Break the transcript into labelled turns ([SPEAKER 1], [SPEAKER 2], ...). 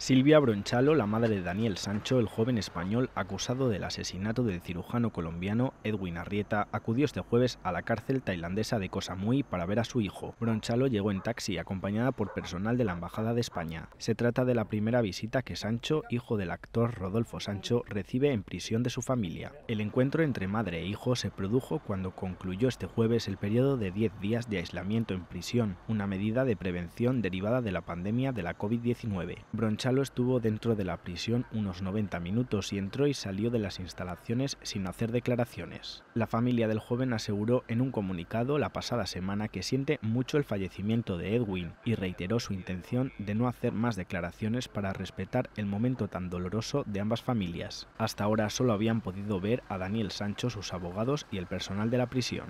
[SPEAKER 1] Silvia Bronchalo, la madre de Daniel Sancho, el joven español acusado del asesinato del cirujano colombiano Edwin Arrieta, acudió este jueves a la cárcel tailandesa de Koh Samui para ver a su hijo. Bronchalo llegó en taxi acompañada por personal de la Embajada de España. Se trata de la primera visita que Sancho, hijo del actor Rodolfo Sancho, recibe en prisión de su familia. El encuentro entre madre e hijo se produjo cuando concluyó este jueves el periodo de 10 días de aislamiento en prisión, una medida de prevención derivada de la pandemia de la COVID-19. Bronchalo estuvo dentro de la prisión unos 90 minutos y entró y salió de las instalaciones sin hacer declaraciones. La familia del joven aseguró en un comunicado la pasada semana que siente mucho el fallecimiento de Edwin y reiteró su intención de no hacer más declaraciones para respetar el momento tan doloroso de ambas familias. Hasta ahora solo habían podido ver a Daniel Sancho, sus abogados y el personal de la prisión.